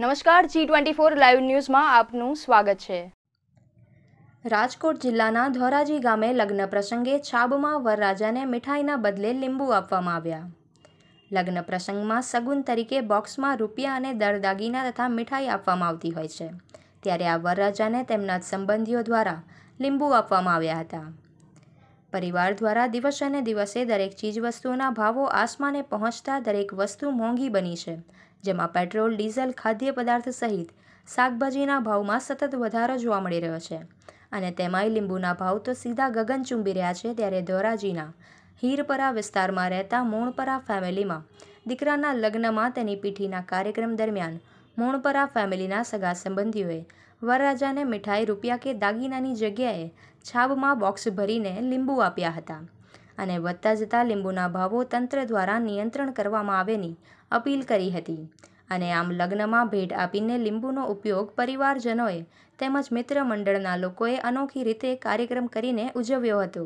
નમસ્કાર G twenty four live ન્યૂઝમાં આપનું સ્વાગત છે રાજકોટ જિલ્લાના ધોરાજી ગામે લગ્ન પ્રસંગે છાબમાં વરરાજાને મીઠાઈના બદલે લીંબુ આપવામાં આવ્યા લગ્ન પ્રસંગમાં સગુન તરીકે બોક્સમાં રૂપિયા અને દર તથા મીઠાઈ આપવામાં આવતી હોય છે ત્યારે આ વરરાજાને તેમના સંબંધીઓ દ્વારા લીંબુ આપવામાં આવ્યા હતા પરિવાર દ્વારા દિવસે ને દિવસે દરેક ચીજવસ્તુઓના ભાવો આસમાને પહોંચતા દરેક વસ્તુ મોંઘી બની છે જેમાં પેટ્રોલ ડીઝલ ખાદ્ય પદાર્થ સહિત શાકભાજીના ભાવમાં સતત વધારો જોવા મળી રહ્યો છે અને તેમાંય લીંબુના ભાવ તો સીધા ગગન ચૂંબી રહ્યા છે ત્યારે ધોરાજીના હીરપરા વિસ્તારમાં રહેતા મોણપરા ફેમિલીમાં દીકરાના લગ્નમાં તેની પીઠીના કાર્યક્રમ દરમિયાન મોણપરા ફેમિલીના સગા સંબંધીઓએ વરરાજાને મીઠાઈ રૂપિયા કે દાગીનાની જગ્યાએ છાબમાં બોક્સ ભરીને લીંબુ આપ્યા હતા અને વધતા જતા લીંબુના ભાવો તંત્ર દ્વારા નિયંત્રણ કરવામાં આવેની અપીલ કરી હતી અને આમ લગ્નમાં ભેટ આપીને લીંબુનો ઉપયોગ પરિવારજનોએ તેમજ મિત્ર મંડળના લોકોએ અનોખી રીતે કાર્યક્રમ કરીને ઉજવ્યો હતો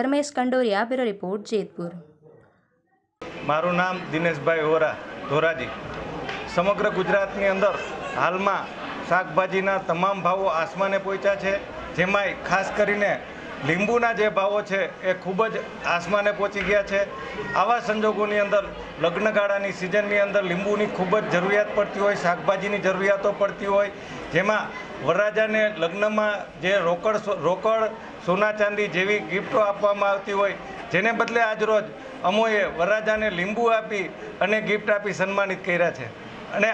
ધર્મેશ કંડોરિયા બ્યુરો રિપોર્ટ જેતપુર મારું નામ દિનેશભાઈ હોરા ધોરાજી સમગ્ર ગુજરાતની અંદર હાલમાં શાકભાજીના તમામ ભાવો આસમાને પહોંચ્યા છે જેમાંય ખાસ કરીને લીંબુના જે ભાવો છે એ ખૂબ જ આસમાને પહોંચી ગયા છે આવા સંજોગોની અંદર લગ્નગાળાની સિઝનની અંદર લીંબુની ખૂબ જ જરૂરિયાત પડતી હોય શાકભાજીની જરૂરિયાતો પડતી હોય જેમાં વરરાજાને લગ્નમાં જે રોકડ રોકડ સોના ચાંદી જેવી ગિફ્ટો આપવામાં આવતી હોય જેને બદલે આજરોજ અમોએ વરરાજાને લીંબુ આપી અને ગિફ્ટ આપી સન્માનિત કર્યા છે અને